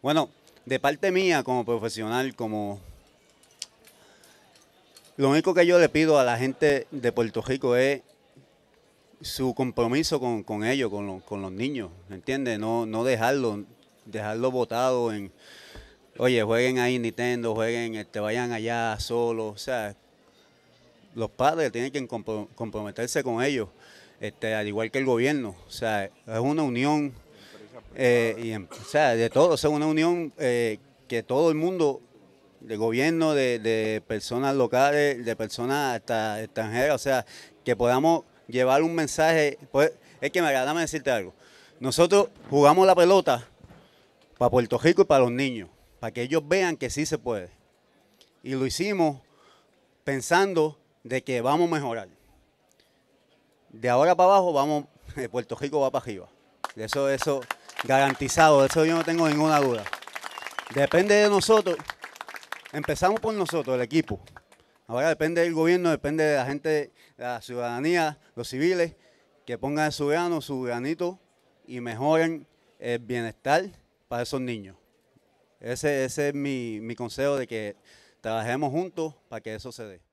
Bueno, de parte mía como profesional, como... Lo único que yo le pido a la gente de Puerto Rico es su compromiso con, ellos, con, los niños, ¿entiendes? No, no dejarlo, dejarlo botado en, oye, jueguen ahí Nintendo, jueguen, este, vayan allá solos, o sea, los padres tienen que comprometerse con ellos, este, al igual que el gobierno, o sea, es una unión eh, y, em, o sea, de todo, es sea, una unión eh, que todo el mundo, de gobierno, de, personas locales, de personas extranjeras, o sea, que podamos llevar un mensaje. Pues, es que me agrada decirte algo. Nosotros jugamos la pelota para Puerto Rico y para los niños, para que ellos vean que sí se puede. Y lo hicimos pensando de que vamos a mejorar. De ahora para abajo, vamos, Puerto Rico va para arriba. Eso, eso. Garantizado, de eso yo no tengo ninguna duda. Depende de nosotros. Empezamos por nosotros, el equipo. Ahora depende del gobierno, depende de la gente, la ciudadanía, los civiles, que pongan su grano, su granito y mejoren el bienestar para esos niños. Ese, es mi, mi consejo de que trabajemos juntos para que eso se dé.